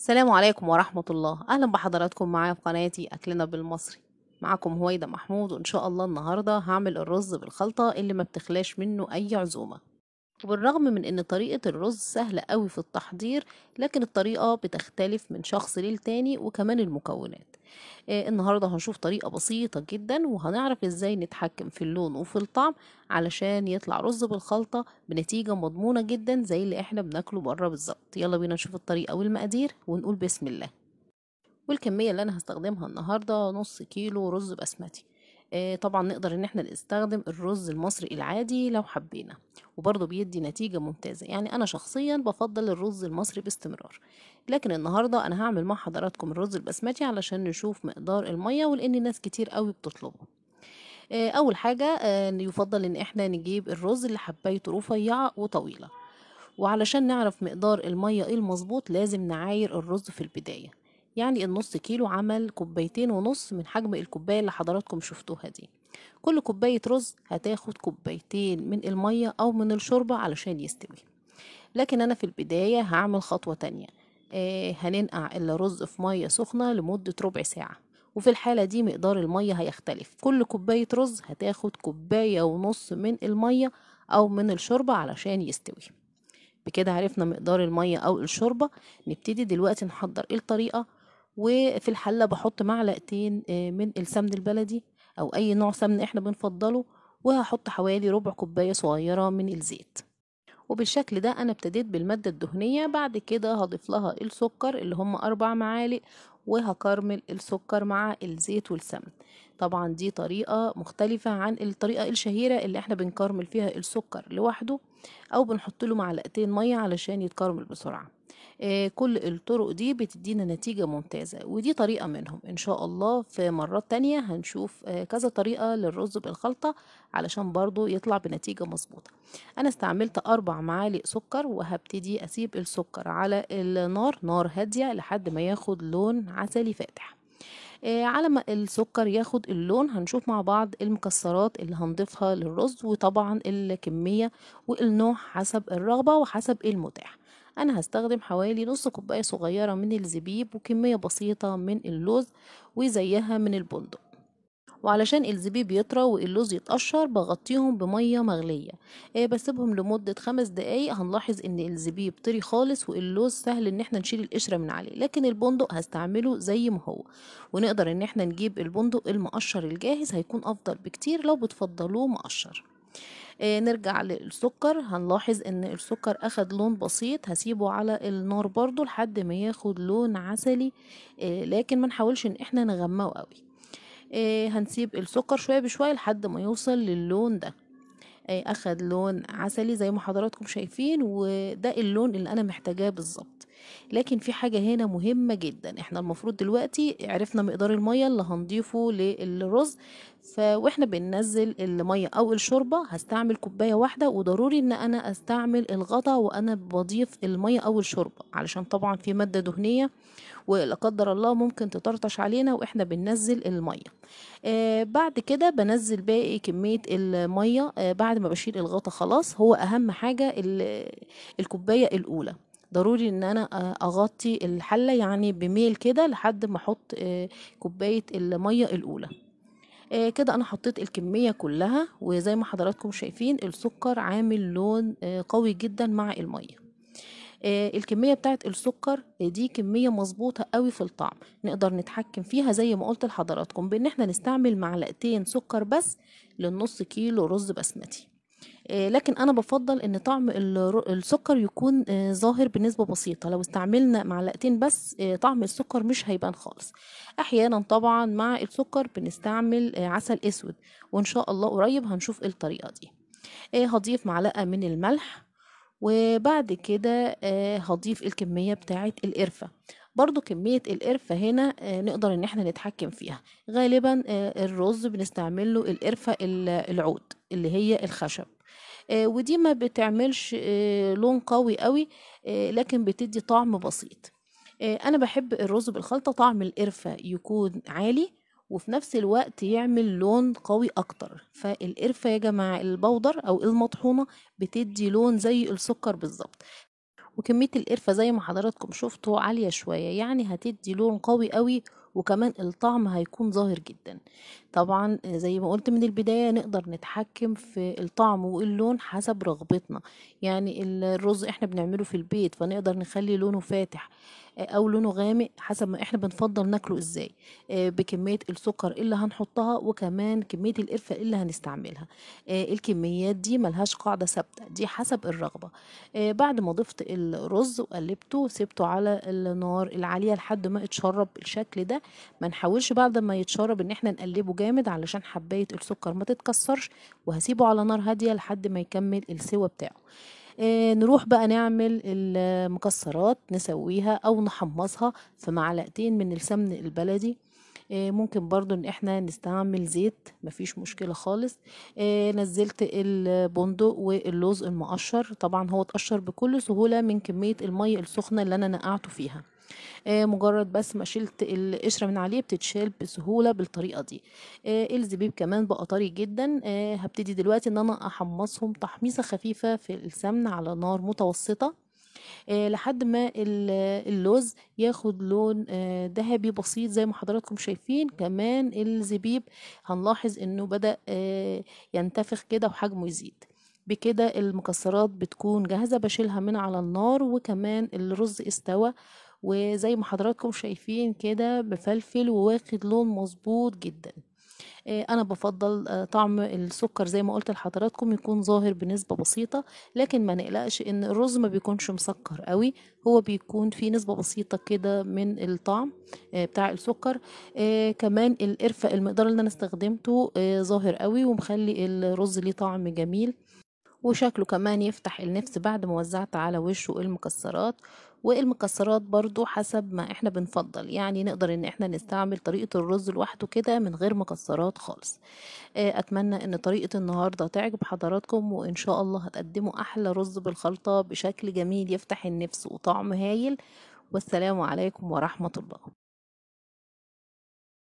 السلام عليكم ورحمة الله أهلا بحضراتكم معايا في قناتي أكلنا بالمصري معاكم هويدا محمود وإن شاء الله النهاردة هعمل الرز بالخلطة اللي ما بتخلاش منه أي عزومة وبالرغم من ان طريقة الرز سهلة قوي في التحضير لكن الطريقة بتختلف من شخص للتاني وكمان المكونات آه النهاردة هنشوف طريقة بسيطة جدا وهنعرف ازاي نتحكم في اللون وفي الطعم علشان يطلع رز بالخلطة بنتيجة مضمونة جدا زي اللي احنا بناكله بره بالظبط يلا بينا نشوف الطريقة والمقادير ونقول بسم الله والكمية اللي أنا هستخدمها النهاردة نص كيلو رز بسمتي آه، طبعا نقدر ان احنا نستخدم الرز المصري العادي لو حبينا وبرضه بيدي نتيجة ممتازة يعني انا شخصيا بفضل الرز المصري باستمرار لكن النهاردة انا هعمل مع حضراتكم الرز البسمتي علشان نشوف مقدار المية ولان ناس كتير قوي بتطلبه آه، اول حاجه آه، يفضل ان احنا نجيب الرز اللي حبيته رفيعه وطويله وعلشان نعرف مقدار الميه ايه المظبوط لازم نعاير الرز في البدايه يعني النص كيلو عمل كوبايتين ونص من حجم الكوباية اللي حضراتكم شفتوها دي كل كوباية رز هتاخد كوبايتين من المية أو من الشوربة علشان يستوي لكن أنا في البداية هعمل خطوة تانية آه هننقع الرز في مية سخنة لمدة ربع ساعة وفي الحالة دي مقدار المية هيختلف كل كوباية رز هتاخد كوباية ونص من المية أو من الشوربة علشان يستوي بكده عرفنا مقدار المية أو الشوربة نبتدي دلوقتي نحضر الطريقة وفي الحله بحط معلقتين آه، من السمن البلدي او اي نوع سمن احنا بنفضله وهحط حوالي ربع كوبايه صغيره من الزيت وبالشكل ده انا ابتديت بالماده الدهنيه بعد كده هضيف لها السكر اللي هم اربع معالق وهكرمل السكر مع الزيت والسمن طبعا دي طريقه مختلفه عن الطريقه الشهيره اللي احنا بنكرمل فيها السكر لوحده او بنحط له معلقتين ميه علشان يتكرمل بسرعه آه، كل الطرق دي بتدينا نتيجة ممتازة ودي طريقة منهم إن شاء الله في مرات تانية هنشوف آه، كذا طريقة للرز بالخلطة علشان برضو يطلع بنتيجة مظبوطة أنا استعملت أربع معالق سكر وهبتدي أسيب السكر على النار نار هادية لحد ما ياخد لون عسلي فاتح آه، على ما السكر ياخد اللون هنشوف مع بعض المكسرات اللي هنضيفها للرز وطبعا الكمية والنوع حسب الرغبة وحسب المتاح أنا هستخدم حوالي نص كوباية صغيرة من الزبيب وكمية بسيطة من اللوز وزيها من البندق وعلشان الزبيب يطرى واللوز يتقشر بغطيهم بميه مغليه إيه بسيبهم لمده خمس دقايق هنلاحظ ان الزبيب طري خالص واللوز سهل ان احنا نشيل القشره من عليه لكن البندق هستعمله زي ما هو ونقدر ان احنا نجيب البندق المقشر الجاهز هيكون افضل بكتير لو بتفضلوه مقشر آه، نرجع للسكر هنلاحظ ان السكر اخد لون بسيط هسيبه على النار برضو لحد ما ياخد لون عسلي آه، لكن ما نحاولش ان احنا نغمقه قوي آه، هنسيب السكر شوية بشوية لحد ما يوصل للون ده اخد لون عسلي زي ما حضراتكم شايفين وده اللون اللي انا محتاجاه بالظبط لكن في حاجة هنا مهمة جدا احنا المفروض دلوقتي عرفنا مقدار المية اللي هنضيفه للرز فاحنا بننزل المية او الشوربة هستعمل كوباية واحدة وضروري ان انا استعمل الغطا وانا بضيف المية او الشوربة علشان طبعا في مادة دهنية ولا قدر الله ممكن تطرطش علينا واحنا بننزل المية آه بعد كده بنزل باقي كمية المية آه بعد ما بشيل الغطا خلاص هو اهم حاجة الكوباية الاولى ضروري ان انا اغطي الحله يعني بميل كده لحد ما احط آه، كوبايه الميه الاولى آه، كده انا حطيت الكميه كلها وزي ما حضراتكم شايفين السكر عامل لون آه، قوي جدا مع الميه الكميه بتاعت السكر دي كميه مظبوطه قوي في الطعم نقدر نتحكم فيها زي ما قلت لحضراتكم بان احنا نستعمل معلقتين سكر بس للنص كيلو رز بسمتي آه، لكن انا بفضل ان طعم السكر يكون آه، ظاهر بنسبه بسيطه لو استعملنا معلقتين بس آه، طعم السكر مش هيبان خالص احيانا طبعا مع السكر بنستعمل عسل اسود وان شاء الله قريب هنشوف الطريقه دي هضيف معلقه من الملح وبعد كده هضيف الكميه بتاعه القرفه برضو كمية القرفة هنا نقدر ان احنا نتحكم فيها غالبا الرز بنستعمله القرفة العود اللي هي الخشب آه، ودي ما بتعملش آه، لون قوي قوي آه، لكن بتدي طعم بسيط انا بحب الرز بالخلطة طعم القرفة يكون عالي وفي نفس الوقت يعمل لون قوي اكتر فالقرفة يا جماعة البودر او المطحونة بتدي لون زي السكر بالظبط وكمية القرفة زي ما حضراتكم شفتوا عالية شوية يعني هتدي لون قوي قوي وكمان الطعم هيكون ظاهر جدا طبعا زي ما قلت من البداية نقدر نتحكم في الطعم واللون حسب رغبتنا يعني الرز احنا بنعمله في البيت فنقدر نخلي لونه فاتح او لونه غامق حسب ما احنا بنفضل ناكله ازاي آه، بكميه السكر اللي هنحطها وكمان كميه القرفه اللي هنستعملها آه، الكميات دي ملهاش قاعده ثابته دي حسب الرغبه آه، بعد ما ضفت الرز وقلبته سبته على النار العاليه لحد ما اتشرب الشكل ده ما نحاولش بعد ما يتشرب ان احنا نقلبه جامد علشان حبايه السكر ما تتكسرش وهسيبه على نار هاديه لحد ما يكمل السوا بتاعه آه، نروح بقى نعمل المكسرات نسويها او نحمصها في معلقتين من السمن البلدي آه، ممكن برضو ان احنا نستعمل زيت مفيش مشكلة خالص آه، نزلت البندق واللوز المقشر طبعا هو اتقشر بكل سهولة من كمية المية السخنة اللي انا نقعته فيها آه، مجرد بس ما شلت القشرة من عليه بتتشال بسهولة بالطريقة دي آه، الزبيب كمان بقى طري جدا آه، هبتدي دلوقتي ان انا احمصهم تحميصة خفيفة في السمن على نار متوسطة لحد ما اللوز ياخد لون ذهبي بسيط زي ما حضراتكم شايفين كمان الزبيب هنلاحظ انه بدأ ينتفخ كده وحجمه يزيد بكده المكسرات بتكون جاهزة بشيلها من على النار وكمان الرز استوى وزي ما حضراتكم شايفين كده بفلفل وواخد لون مظبوط جدا آه، انا بفضل آه، طعم السكر زي ما قلت لحضراتكم يكون ظاهر بنسبه بسيطه لكن ما نقلقش ان الرز ما بيكونش مسكر قوي هو بيكون فيه نسبه بسيطه كده من الطعم آه، بتاع السكر كمان القرفه المقدار اللي انا استخدمته ظاهر قوي ومخلي الرز ليه طعم جميل وشكله كمان يفتح النفس بعد ما وزعت على وشه المكسرات والمكسرات برضو حسب ما احنا بنفضل يعني نقدر ان احنا نستعمل طريقة الرز لوحده كده من غير مكسرات خالص آه، اتمنى ان طريقة النهاردة تعجب حضراتكم وان شاء الله هتقدموا احلى رز بالخلطة بشكل جميل يفتح النفس وطعم هايل والسلام عليكم ورحمة الله